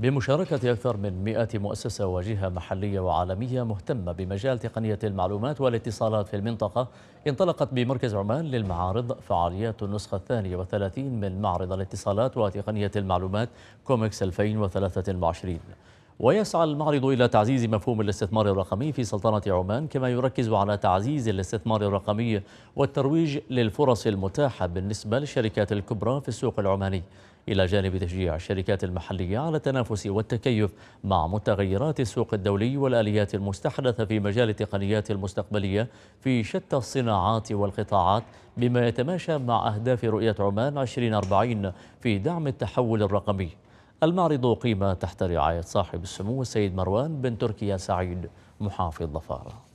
بمشاركة أكثر من 100 مؤسسة وجهة محلية وعالمية مهتمة بمجال تقنية المعلومات والاتصالات في المنطقة انطلقت بمركز عمان للمعارض فعاليات النسخة الثانية وثلاثين من معرض الاتصالات وتقنية المعلومات كوميكس 2023 ويسعى المعرض إلى تعزيز مفهوم الاستثمار الرقمي في سلطنة عمان كما يركز على تعزيز الاستثمار الرقمي والترويج للفرص المتاحة بالنسبة للشركات الكبرى في السوق العماني إلى جانب تشجيع الشركات المحلية على التنافس والتكيف مع متغيرات السوق الدولي والآليات المستحدثة في مجال التقنيات المستقبلية في شتى الصناعات والقطاعات بما يتماشى مع أهداف رؤية عمان 2040 في دعم التحول الرقمي المعرض قيمة تحت رعاية صاحب السمو السيد مروان بن تركيا سعيد محافظ ظفاره